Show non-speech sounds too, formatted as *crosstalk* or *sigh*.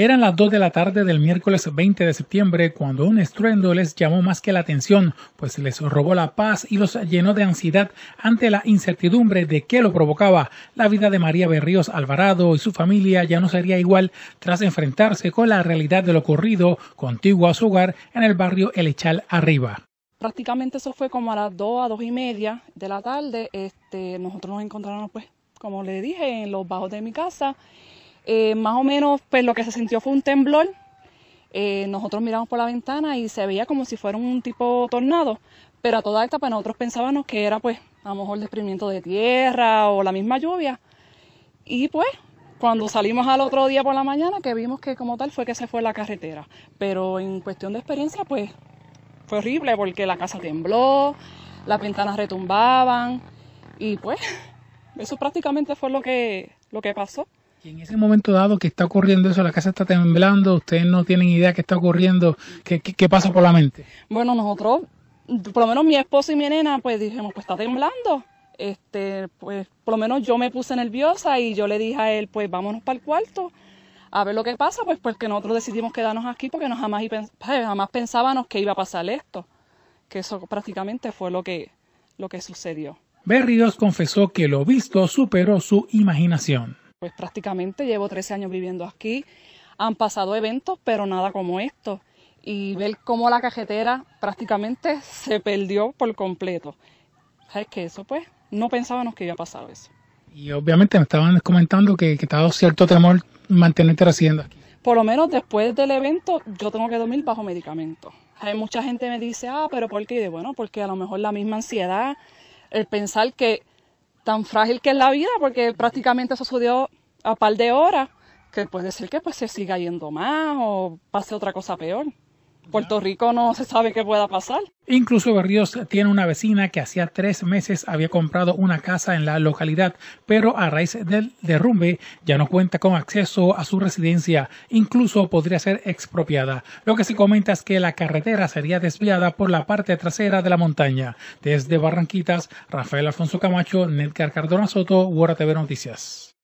Eran las 2 de la tarde del miércoles 20 de septiembre cuando un estruendo les llamó más que la atención, pues les robó la paz y los llenó de ansiedad ante la incertidumbre de qué lo provocaba. La vida de María Berríos Alvarado y su familia ya no sería igual tras enfrentarse con la realidad de lo ocurrido contiguo a su hogar en el barrio El Echal Arriba. Prácticamente eso fue como a las 2 a 2 y media de la tarde. Este, nosotros nos encontramos, pues, como le dije, en los bajos de mi casa eh, más o menos, pues lo que se sintió fue un temblor. Eh, nosotros miramos por la ventana y se veía como si fuera un tipo tornado, pero a toda esta, pues nosotros pensábamos que era pues a lo mejor desprendimiento de tierra o la misma lluvia. Y pues cuando salimos al otro día por la mañana que vimos que como tal fue que se fue la carretera, pero en cuestión de experiencia pues fue horrible porque la casa tembló, las ventanas retumbaban y pues *laughs* eso prácticamente fue lo que, lo que pasó en ese momento dado que está ocurriendo eso, la casa está temblando, ustedes no tienen idea qué está ocurriendo, qué, pasa por la mente. Bueno, nosotros, por lo menos mi esposo y mi nena, pues dijimos, pues está temblando. Este, pues por lo menos yo me puse nerviosa y yo le dije a él, pues vámonos para el cuarto a ver lo que pasa, pues porque nosotros decidimos quedarnos aquí porque no jamás, pues, jamás pensábamos que iba a pasar esto, que eso prácticamente fue lo que, lo que sucedió. Berrios confesó que lo visto superó su imaginación pues prácticamente llevo 13 años viviendo aquí. Han pasado eventos, pero nada como esto. Y ver cómo la cajetera prácticamente *laughs* se perdió por completo. ¿Sabes qué? Eso pues, no pensábamos que había pasado eso. Y obviamente me estaban comentando que, estaba cierto temor mantenerte residiendo aquí. Por lo menos después del evento yo tengo que dormir bajo medicamentos. Hay mucha gente me dice, ah, pero ¿por qué? bueno, porque a lo mejor la misma ansiedad, el pensar que tan frágil que es la vida, porque prácticamente eso sucedió a par de horas, que puede ser que pues se siga yendo más o pase otra cosa peor. Puerto Rico no se sabe qué pueda pasar. Incluso Berrios tiene una vecina que hacía tres meses había comprado una casa en la localidad, pero a raíz del derrumbe ya no cuenta con acceso a su residencia, incluso podría ser expropiada. Lo que sí comenta es que la carretera sería desviada por la parte trasera de la montaña. Desde Barranquitas, Rafael Alfonso Camacho, Nelcar Cardona Soto, Guara TV Noticias.